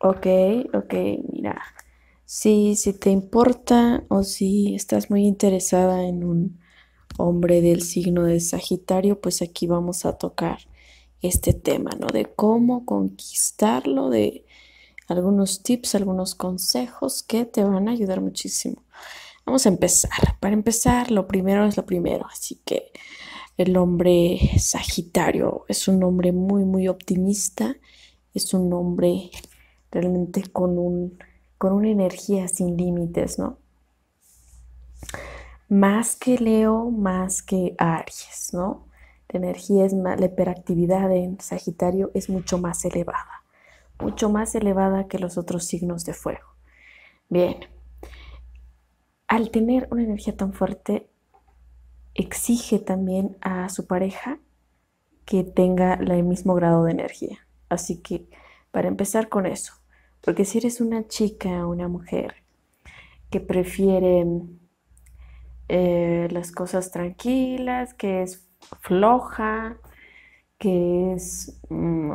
Ok, ok, mira, si, si te importa o si estás muy interesada en un hombre del signo de Sagitario, pues aquí vamos a tocar este tema, ¿no? De cómo conquistarlo, de algunos tips, algunos consejos que te van a ayudar muchísimo. Vamos a empezar. Para empezar, lo primero es lo primero. Así que el hombre Sagitario es un hombre muy, muy optimista. Es un hombre realmente con, un, con una energía sin límites, ¿no? Más que Leo, más que Aries, ¿no? La energía es más, la hiperactividad en Sagitario es mucho más elevada, mucho más elevada que los otros signos de fuego. Bien, al tener una energía tan fuerte, exige también a su pareja que tenga el mismo grado de energía. Así que, para empezar con eso, porque si eres una chica o una mujer que prefiere eh, las cosas tranquilas, que es floja, que es mm,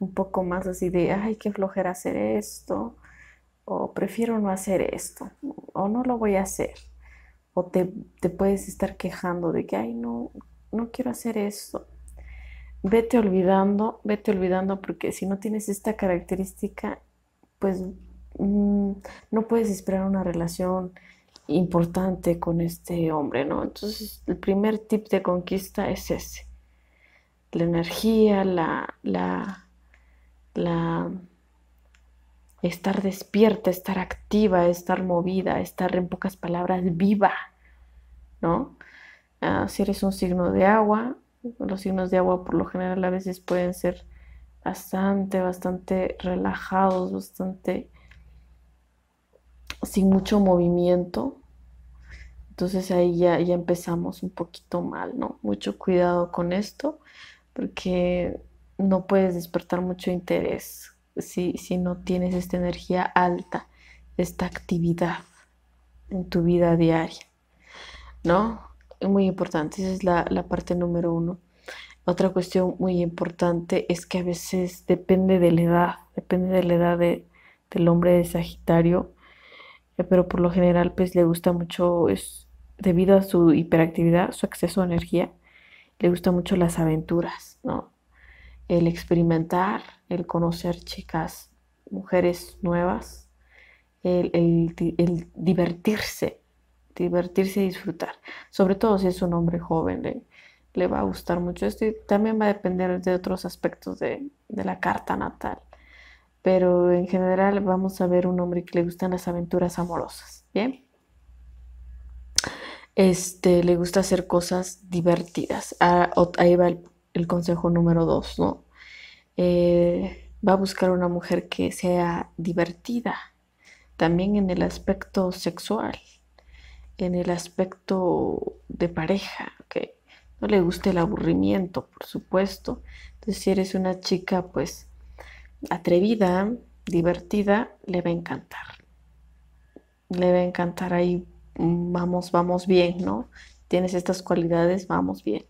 un poco más así de, ay, qué flojera hacer esto, o prefiero no hacer esto, o no lo voy a hacer, o te, te puedes estar quejando de que, ay, no, no quiero hacer esto. Vete olvidando, vete olvidando porque si no tienes esta característica pues mm, no puedes esperar una relación importante con este hombre, ¿no? Entonces, el primer tip de conquista es ese. La energía, la, la, la estar despierta, estar activa, estar movida, estar en pocas palabras viva, ¿no? Ah, si eres un signo de agua, los signos de agua por lo general a veces pueden ser bastante, bastante relajados, bastante sin mucho movimiento. Entonces ahí ya, ya empezamos un poquito mal, ¿no? Mucho cuidado con esto, porque no puedes despertar mucho interés si, si no tienes esta energía alta, esta actividad en tu vida diaria, ¿no? Es Muy importante, esa es la, la parte número uno. Otra cuestión muy importante es que a veces depende de la edad, depende de la edad del hombre de Sagitario, eh, pero por lo general pues le gusta mucho, es debido a su hiperactividad, su acceso a energía, le gusta mucho las aventuras, ¿no? El experimentar, el conocer chicas, mujeres nuevas, el, el divertirse, divertirse y disfrutar. Sobre todo si es un hombre joven, ¿eh? le va a gustar mucho esto y también va a depender de otros aspectos de, la carta natal. Pero en general vamos a ver un hombre que le gustan las aventuras amorosas, ¿bien? Este, le gusta hacer cosas divertidas. Ah, ahí va el, consejo número dos, ¿no? Eh, va a buscar una mujer que sea divertida, también en el aspecto sexual, en el aspecto de pareja, no le gusta el aburrimiento, por supuesto. Entonces, si eres una chica, pues, atrevida, divertida, le va a encantar. Le va a encantar ahí, vamos, vamos bien, ¿no? Tienes estas cualidades, vamos bien.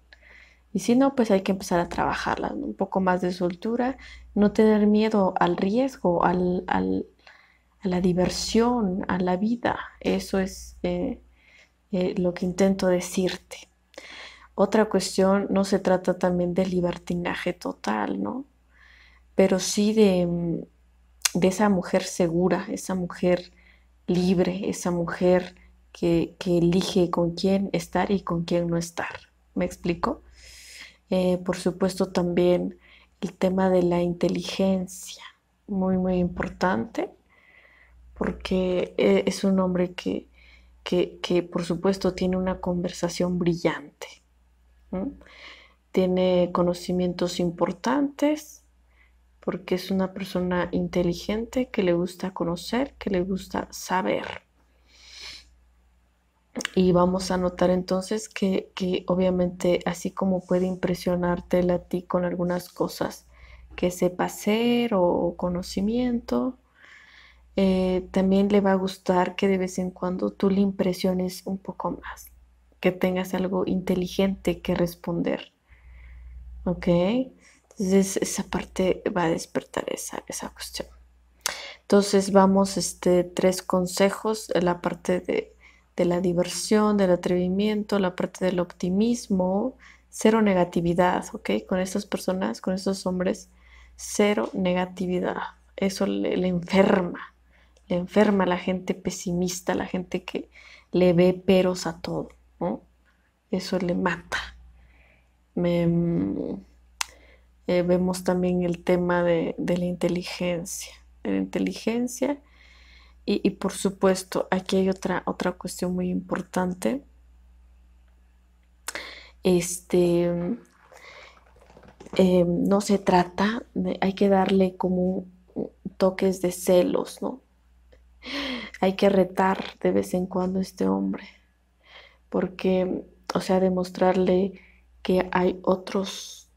Y si no, pues hay que empezar a trabajarla un poco más de soltura, no tener miedo al riesgo, al, a la diversión, a la vida. Eso es eh, eh, lo que intento decirte. Otra cuestión, no se trata también del libertinaje total, ¿no? Pero sí de, mm, esa mujer segura, esa mujer libre, esa mujer que, elige con quién estar y con quién no estar. ¿Me explico? Eh, por supuesto también el tema de la inteligencia, muy, muy importante, porque eh, es un hombre que, que por supuesto tiene una conversación brillante, tiene conocimientos importantes porque es una persona inteligente que le gusta conocer, que le gusta saber. Y vamos a notar entonces que, obviamente así como puede impresionarte a ti con algunas cosas que sepa hacer o conocimiento, eh, también le va a gustar que de vez en cuando tú le impresiones un poco más que tengas algo inteligente que responder. ¿Ok? Entonces esa parte va a despertar esa, esa cuestión. Entonces vamos, este, tres consejos, la parte de, la diversión, del atrevimiento, la parte del optimismo, cero negatividad, ¿ok? Con estas personas, con estos hombres, cero negatividad. Eso le, enferma, le enferma a la gente pesimista, la gente que le ve peros a todo. Eso le mata. Eh, vemos también el tema de, la inteligencia, inteligencia. Y, por supuesto, aquí hay otra, otra cuestión muy importante. Este, em, no se trata, hay que darle como toques de celos, ¿no? Hay que retar de vez en cuando a este hombre porque, o sea, demostrarle que hay otros,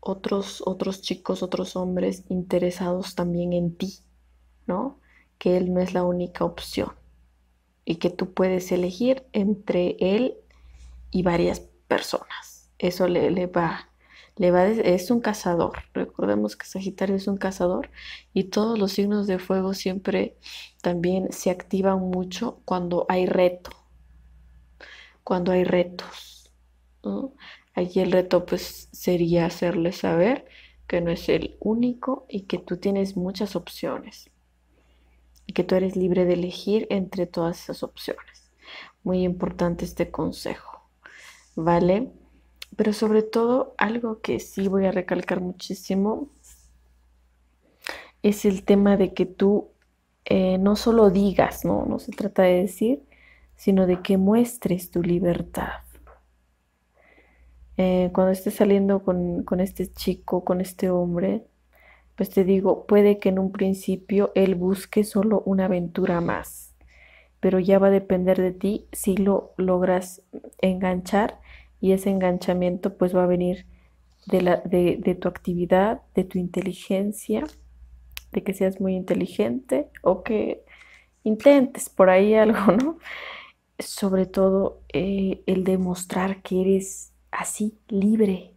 otros, otros chicos, otros hombres interesados también en ti, ¿no? Que él no es la única opción y que tú puedes elegir entre él y varias personas. Eso le, le va, le va, es un cazador. Recordemos que Sagitario es un cazador y todos los signos de fuego siempre también se activan mucho cuando hay reto cuando hay retos. ...allí el reto pues sería hacerle saber que no es el único y que tú tienes muchas opciones y que tú eres libre de elegir entre todas esas opciones. Muy importante este consejo, ¿vale? Pero sobre todo algo que sí voy a recalcar muchísimo es el tema de que tú eh, no solo digas, ¿no? No se trata de decir, sino de que muestres tu libertad. Eh, cuando estés saliendo con, este chico, con este hombre, pues te digo, puede que en un principio él busque solo una aventura más, pero ya va a depender de ti si lo logras enganchar y ese enganchamiento pues va a venir de, la, de, de tu actividad, de tu inteligencia, de que seas muy inteligente o que intentes por ahí algo, ¿no? sobre todo eh, el demostrar que eres así, libre,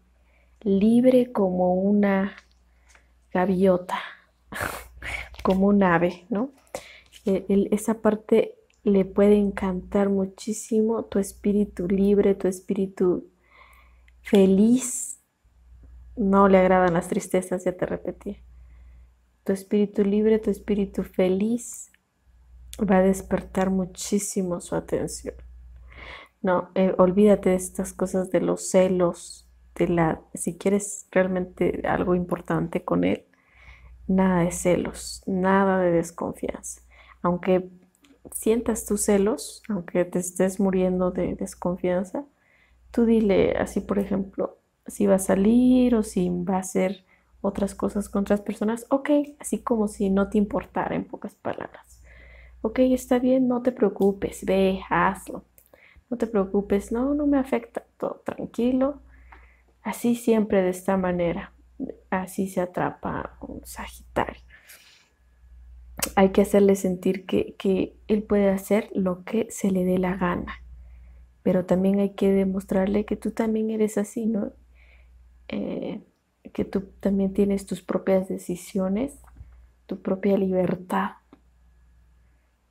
libre como una gaviota, como un ave, ¿no? E-, esa parte le puede encantar muchísimo tu espíritu libre, tu espíritu feliz. No le agradan las tristezas, ya te repetí. Tu espíritu libre, tu espíritu feliz, va a despertar muchísimo su atención. No, eh, olvídate de estas cosas de los celos, de la, si quieres realmente algo importante con él, nada de celos, nada de desconfianza. Aunque sientas tus celos, aunque te estés muriendo de desconfianza, tú dile así, por ejemplo, si va a salir o si va a hacer otras cosas con otras personas, ok, así como si no te importara en pocas palabras ok, está bien, no te preocupes, ve, hazlo. No te preocupes, no, no me afecta, todo tranquilo. Así siempre de esta manera, así se atrapa un Sagitario. Hay que hacerle sentir que, él puede hacer lo que se le dé la gana, pero también hay que demostrarle que tú también eres así, ¿no? Eh, que tú también tienes tus propias decisiones, tu propia libertad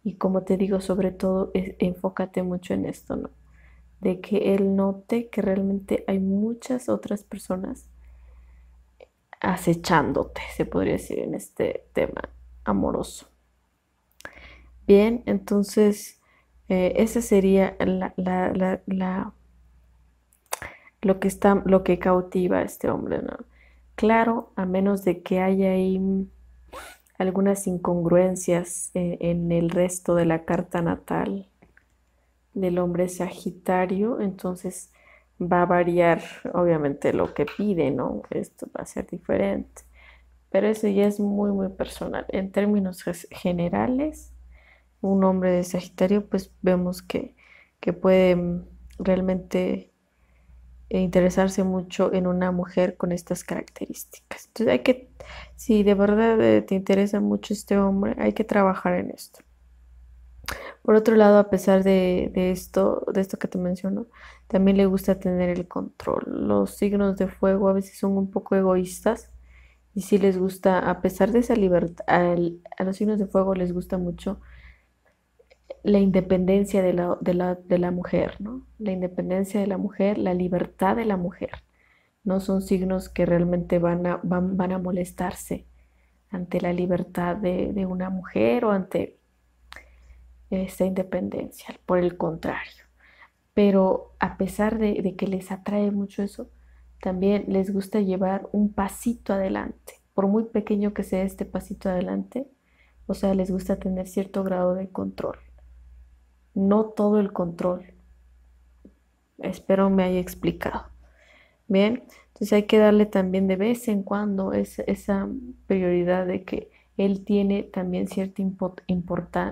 y como te digo, sobre todo, e-, enfócate mucho en esto, ¿no? De que él note que realmente hay muchas otras personas acechándote, se podría decir, en este tema amoroso. Bien, entonces, eh, esa sería la, lo que está lo que cautiva a este hombre, ¿no? Claro, a menos de que haya ahí algunas incongruencias eh, en, el resto de la carta natal del hombre Sagitario, entonces va a variar obviamente lo que pide, ¿no? Esto va a ser diferente. Pero eso ya es muy, muy personal. En términos generales, un hombre de Sagitario, pues vemos que, que puede mm, realmente e interesarse mucho en una mujer con estas características. Entonces hay que, si de verdad eh, te interesa mucho este hombre, hay que trabajar en esto. Por otro lado, a pesar de, esto, de esto que te menciono, también le gusta tener el control. Los signos de fuego a veces son un poco egoístas y si les gusta, a pesar de esa libertad, a los signos de fuego les gusta mucho la independencia de la, de la, mujer, ¿no? La independencia de la mujer, la libertad de la mujer. No son signos que realmente van a, van, a molestarse ante la libertad de, una mujer o ante esta independencia, por el contrario. Pero a pesar de, de, que les atrae mucho eso, también les gusta llevar un pasito adelante. Por muy pequeño que sea este pasito adelante, o sea, les gusta tener cierto grado de control no todo el control. Espero me haya explicado. Bien, entonces hay que darle también de vez en cuando esa, prioridad de que él tiene también cierto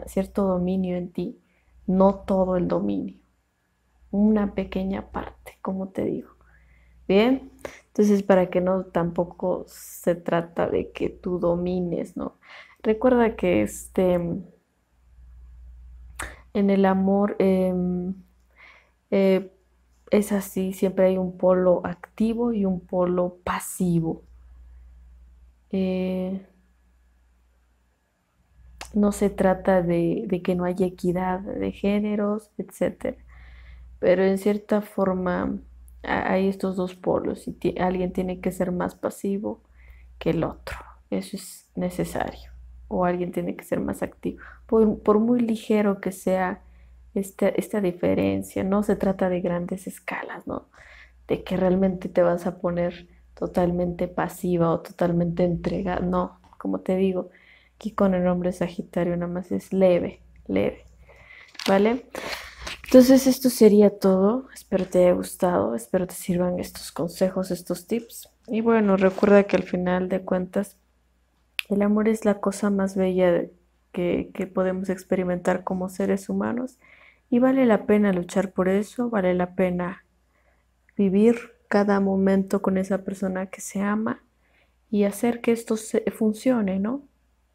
cierto dominio en ti, no todo el dominio, una pequeña parte, como te digo. Bien, entonces para que no tampoco se trata de que tú domines, ¿no? Recuerda que este en el amor em, eh, es así, siempre hay un polo activo y un polo pasivo. Eh, no se trata de, que no haya equidad de géneros, etcétera Pero en cierta forma hay estos dos polos y alguien tiene que ser más pasivo que el otro. Eso es necesario o alguien tiene que ser más activo, por, muy ligero que sea esta, esta, diferencia, no se trata de grandes escalas, ¿no? De que realmente te vas a poner totalmente pasiva o totalmente entregada, no, como te digo, aquí con el nombre Sagitario nada más es leve, leve, ¿vale? Entonces esto sería todo, espero te haya gustado, espero te sirvan estos consejos, estos tips. Y bueno, recuerda que al final de cuentas el amor es la cosa más bella que, podemos experimentar como seres humanos y vale la pena luchar por eso, vale la pena vivir cada momento con esa persona que se ama y hacer que esto funcione, ¿no?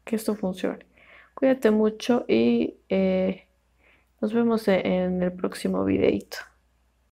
Que esto funcione. Cuídate mucho y eh, nos vemos e, en el próximo videito.